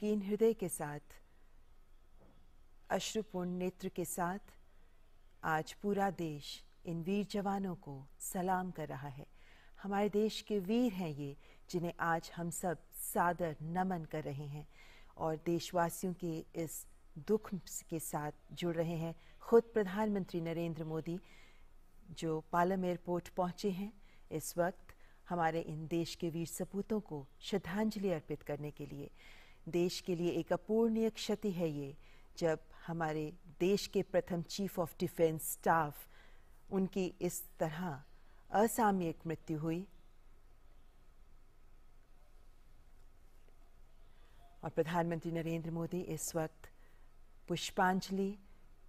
गीन हृदय के साथ अश्रुपूर्ण नेत्र के साथ आज पूरा देश इन वीर जवानों को सलाम कर रहा है हमारे देश के वीर हैं ये जिन्हें आज हम सब सादर नमन कर रहे हैं और देशवासियों के इस दुख के साथ जुड़ रहे हैं खुद प्रधानमंत्री नरेंद्र मोदी जो पालम एयरपोर्ट पहुंचे हैं इस वक्त हमारे इन देश के वीर सपूतों को श्रद्धांजलि अर्पित करने के लिए देश के लिए एक अपूर्णीय क्षति है ये जब हमारे देश के प्रथम चीफ ऑफ डिफेंस स्टाफ उनकी इस तरह असामयिक मृत्यु हुई और प्रधानमंत्री नरेंद्र मोदी इस वक्त पुष्पांजलि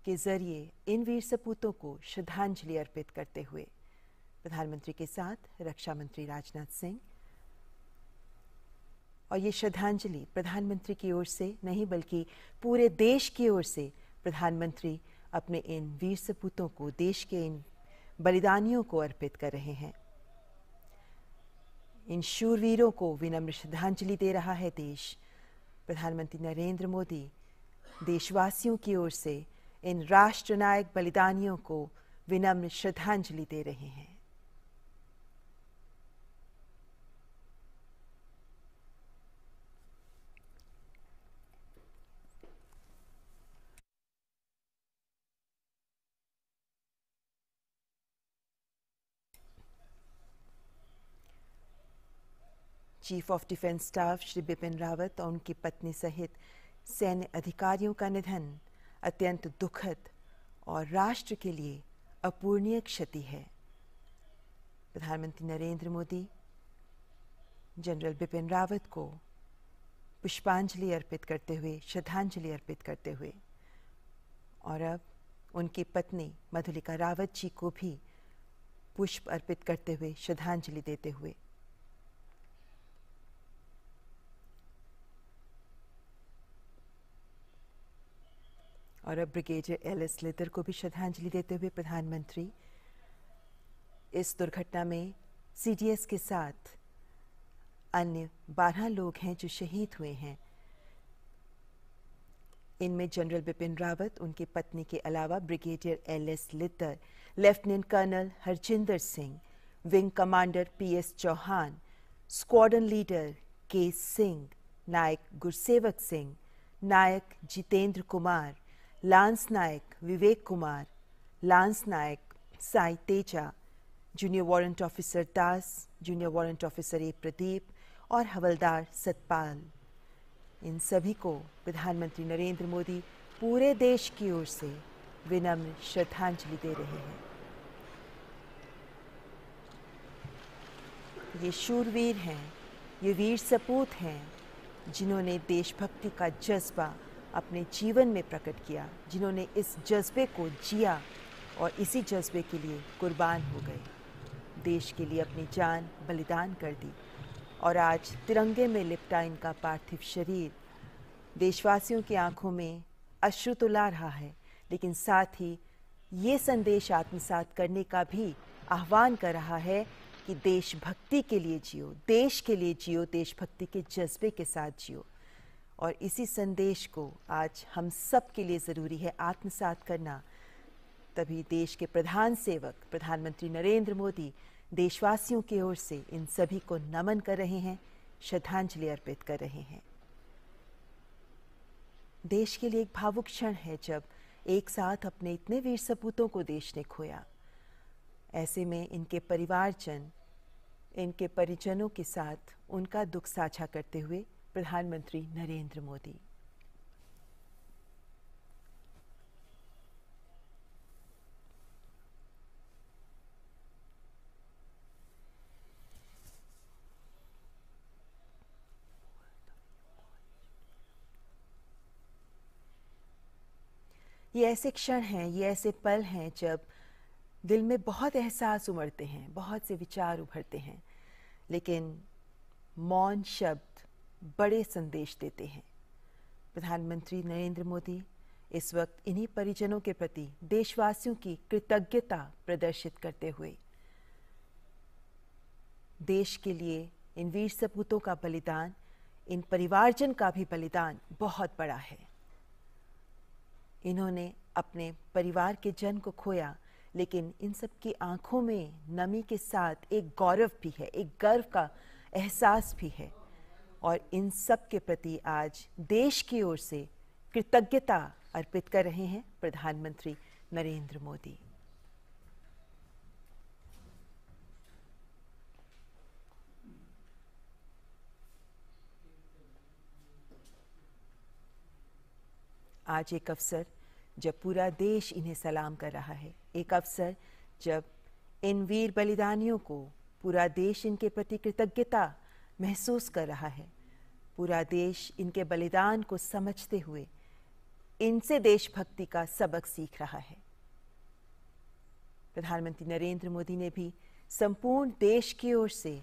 के जरिए इन वीर सपूतों को श्रद्धांजलि अर्पित करते हुए प्रधानमंत्री के साथ रक्षा मंत्री राजनाथ सिंह और ये श्रद्धांजलि प्रधानमंत्री की ओर से नहीं बल्कि पूरे देश की ओर से प्रधानमंत्री अपने इन वीर सपूतों को देश के इन बलिदानियों को अर्पित कर रहे हैं इन शूरवीरों को विनम्र श्रद्धांजलि दे रहा है देश प्रधानमंत्री नरेंद्र मोदी देशवासियों की ओर से इन राष्ट्रनायक बलिदानियों को विनम्र श्रद्धांजलि दे रहे हैं chief of defence staff Shri Bipin Rawat और उनकी पत्नी सहित सैन्य अधिकारियों का निधन अत्यंत दुखद और राष्ट्र के लिए अपूर्णीय क्षति है प्रधानमंत्री नरेंद्र मोदी जनरल बिपिन रावत को पुष्पांजलि अर्पित करते हुए श्रद्धांजलि अर्पित करते हुए और अब उनकी पत्नी मधुलिका रावत जी को भी पुष्प अर्पित करते हुए श्रद्धांजलि देते हुए और अब ब्रिगेडियर एल एस लेदर को भी श्रद्धांजलि देते हुए प्रधानमंत्री इस दुर्घटना में सीडीएस के साथ अन्य बारह लोग हैं जो शहीद हुए हैं इनमें जनरल बिपिन रावत उनकी पत्नी के अलावा brigadier L S Lidder lieutenant colonel Harjinder Singh wing commander P S Chauhan squadron leader K Singh Naik Gursewak Singh Naik Jitendra Kumar lance Naik Vivek Kumar lance Naik Sai Teja junior warrant officer Das junior warrant officer A Pradeep और हवलदार सतपाल इन सभी को प्रधानमंत्री नरेंद्र मोदी पूरे देश की ओर से विनम्र श्रद्धांजलि दे रहे हैं ये शूरवीर हैं ये वीर सपूत हैं जिन्होंने देशभक्ति का जज्बा अपने जीवन में प्रकट किया जिन्होंने इस जज्बे को जिया और इसी जज्बे के लिए कुर्बान हो गए देश के लिए अपनी जान बलिदान कर दी और आज तिरंगे में लिपटा इनका पार्थिव शरीर देशवासियों की आंखों में अश्रु तो ला रहा है लेकिन साथ ही ये संदेश आत्मसात करने का भी आह्वान कर रहा है कि देशभक्ति के लिए जियो देश के लिए जियो देशभक्ति के जज्बे के साथ जियो और इसी संदेश को आज हम सब के लिए ज़रूरी है आत्मसात करना तभी देश के प्रधान सेवक प्रधानमंत्री नरेंद्र मोदी देशवासियों की ओर से इन सभी को नमन कर रहे हैं श्रद्धांजलि अर्पित कर रहे हैं देश के लिए एक भावुक क्षण है जब एक साथ अपने इतने वीर सपूतों को देश ने खोया ऐसे में इनके परिवारजन इनके परिजनों के साथ उनका दुख साझा करते हुए प्रधानमंत्री नरेंद्र मोदी ये ऐसे क्षण हैं ये ऐसे पल हैं जब दिल में बहुत एहसास उमड़ते हैं बहुत से विचार उभरते हैं लेकिन मौन शब्द बड़े संदेश देते हैं प्रधानमंत्री नरेंद्र मोदी इस वक्त इन्हीं परिजनों के प्रति देशवासियों की कृतज्ञता प्रदर्शित करते हुए देश के लिए इन वीर सपूतों का बलिदान इन परिवारजन का भी बलिदान बहुत बड़ा है इन्होंने अपने परिवार के जन को खोया लेकिन इन सब की आंखों में नमी के साथ एक गौरव भी है एक गर्व का एहसास भी है और इन सब के प्रति आज देश की ओर से कृतज्ञता अर्पित कर रहे हैं प्रधानमंत्री नरेंद्र मोदी आज एक अवसर जब पूरा देश इन्हें सलाम कर रहा है एक अवसर जब इन वीर बलिदानियों को पूरा देश इनके प्रति कृतज्ञता महसूस कर रहा है पूरा देश इनके बलिदान को समझते हुए इनसे देशभक्ति का सबक सीख रहा है प्रधानमंत्री नरेंद्र मोदी ने भी संपूर्ण देश की ओर से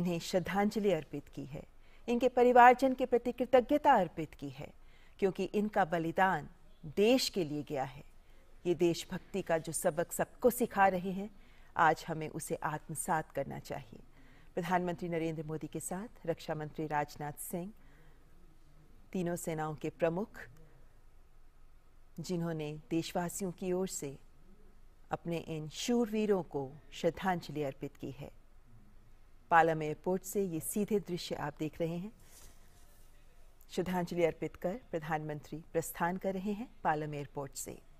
इन्हें श्रद्धांजलि अर्पित की है इनके परिवारजन के प्रति कृतज्ञता अर्पित की है क्योंकि इनका बलिदान देश के लिए गया है ये देशभक्ति का जो सबक सबको सिखा रहे हैं आज हमें उसे आत्मसात करना चाहिए प्रधानमंत्री नरेंद्र मोदी के साथ रक्षा मंत्री राजनाथ सिंह तीनों सेनाओं के प्रमुख जिन्होंने देशवासियों की ओर से अपने इन शूरवीरों को श्रद्धांजलि अर्पित की है पालम एयरपोर्ट से ये सीधे दृश्य आप देख रहे हैं श्रद्धांजलि अर्पित कर प्रधानमंत्री प्रस्थान कर रहे हैं पालम एयरपोर्ट से